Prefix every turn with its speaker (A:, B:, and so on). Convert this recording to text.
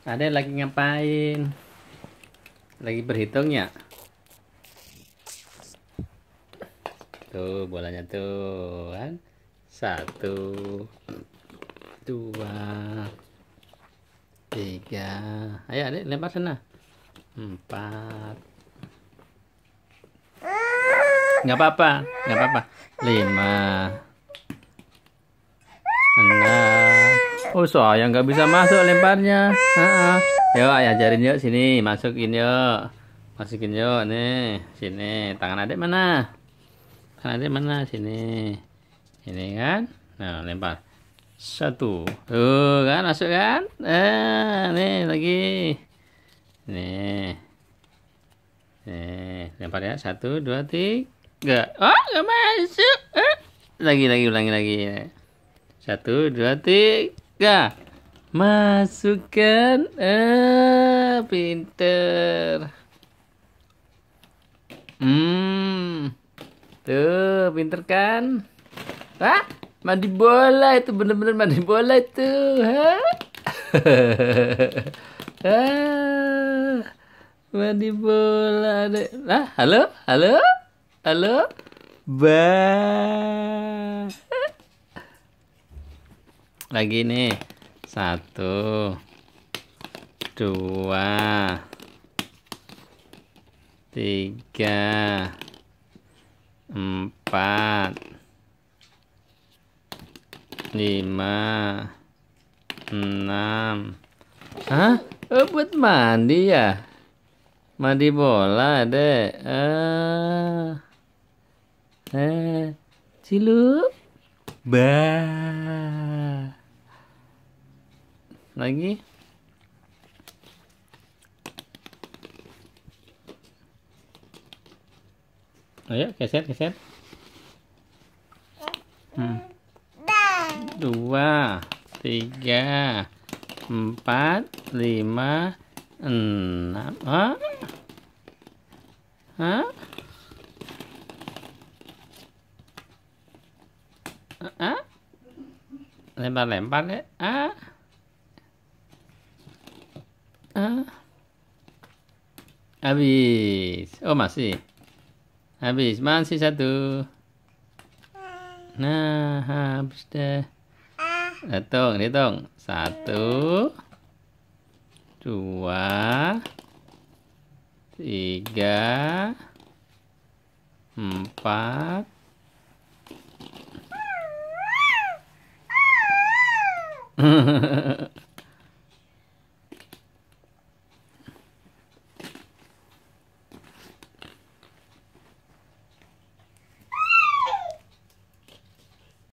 A: Ada lagi ngapain? Lagi berhitung ya? Tuh bolanya tuh kan. Satu, dua, tiga. Ayo adik lempar sana. Empat. Nggak apa-apa, nggak apa-apa. Lima, enam. Oh yang nggak bisa masuk lemparnya. ya ha Yuk ajarin yuk sini masukin yuk. Masukin yuk nih sini tangan adik mana? Tangan adik mana sini? Ini kan. Nah lempar satu. Tuh oh, kan masuk kan? Ah nih lagi. Nih. Nih lempar ya satu dua tiga. Oh nggak masuk. Eh. Lagi lagi ulangi lagi. Satu, dua, tiga gak? Masukkan. Eh, pinter. Hmm. Tuh, pinter kan? Ah, Mandi bola itu bener-bener mandi bola itu. Hah? ah, mandi bola ada. Ah, halo? Halo? Halo? Ba lagi nih satu dua tiga empat lima enam Hah? Eh, buat mandi ya? Mandi bola deh. Eh. Eh. Cilup. bah lagi oh ayo ya, keset keset hmm. dua tiga empat lima enam ah ah ah lempar lempar ya ah habis oh masih habis masih satu nah habis deh hitung hitung satu dua tiga empat